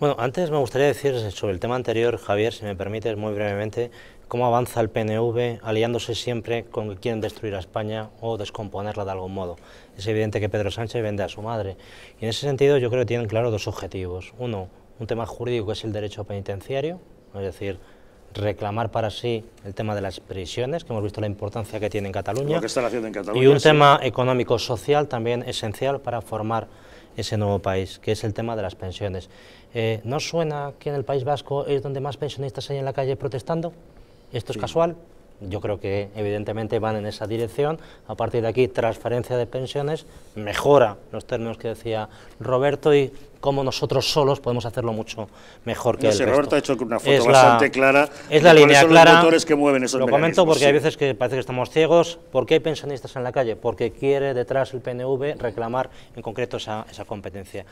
Bueno, antes me gustaría decir sobre el tema anterior, Javier, si me permites muy brevemente, cómo avanza el PNV aliándose siempre con que quieren destruir a España o descomponerla de algún modo. Es evidente que Pedro Sánchez vende a su madre. Y en ese sentido yo creo que tienen claro dos objetivos. Uno, un tema jurídico que es el derecho penitenciario, es decir, reclamar para sí el tema de las prisiones, que hemos visto la importancia que tiene en Cataluña. y un tema económico-social también esencial para formar ese nuevo país, que es el tema de las pensiones. Eh, ¿No suena que en el País Vasco es donde más pensionistas hay en la calle protestando? ¿Esto es casual? yo creo que evidentemente van en esa dirección. A partir de aquí, transferencia de pensiones, mejora los términos que decía Roberto y cómo nosotros solos podemos hacerlo mucho mejor que no el Roberto ha hecho una foto bastante clara. Es la línea clara. Los motores que mueven esos lo comento porque hay veces que parece que estamos ciegos. ¿Por qué hay pensionistas en la calle? Porque quiere detrás el PNV reclamar en concreto esa, esa competencia.